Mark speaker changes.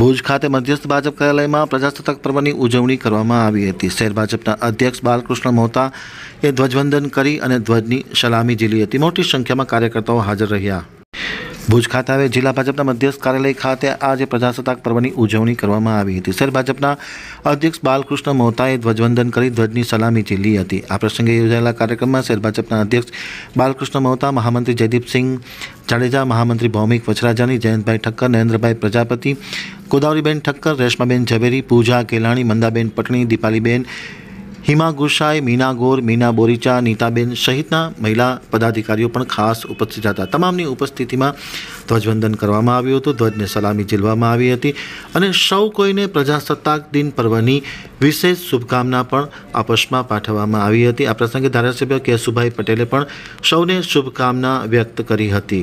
Speaker 1: ભુજ ખાતે મધ્યસ્થ ભાજપ કાર્યાલયમાં પ્રજાસત્તાક પર્વની ઉજવણી કરવામાં આવી હતી શહેર ભાજપના અધ્યક્ષ બાલકૃષ્ણ મહોતા એ ધ્વજવંદન કરી અને ધ્વજની સલામી ઝીલી હતી મોટી સંખ્યામાં કાર્યકર્તાઓ હાજર રહ્યા ભુજ ખાતે હવે જિલ્લા ભાજપના મધ્યસ્થ કાર્યાલય ખાતે આજે પ્રજાસત્તાક પર્વની ઉજવણી કરવામાં આવી હતી શહેર ભાજપના અધ્યક્ષ બાલકૃષ્ણ મહોતાએ ધ્વજવંદન કરી ધ્વજની સલામી ઝીલી હતી આ પ્રસંગે યોજાયેલા કાર્યક્રમમાં શહેર ભાજપના અધ્યક્ષ બાલકૃષ્ણ મહોતા મહામંત્રી જયદીપસિંહ રાજ્ય મહામંત્રી બૌમિક વછરાજાની જયંતભાઈ ઠક્કર નરેન્દ્રભાઈ પ્રજાપતિ કોદાવરીબેન ઠક્કર રેશમાબેન જવેરી પૂજા કેલાણી મંદાબેન પટણી દિપાલીબેન હિમા ગુશાઈ મીનાગોર મીના બોરીચા નીતાબેન સહિતના મહિલા પદાધિકારીઓ પણ ખાસ ઉપસ્થિત હતા તમામની ઉપસ્થિતિમાં ધ્વજવંદન કરવામાં આવ્યું તો ધ્વજને સલામી ઝિલવામાં આવી હતી અને સૌ કોઈને પ્રજા સત્તાક દિન પર્વની વિશેષ શુભકામના પણ આપશમાં પાઠવવામાં આવી હતી આ પ્રસંગે ધારાસભ્ય કેસુભાઈ પટેલે પણ સૌને શુભકામના વ્યક્ત કરી હતી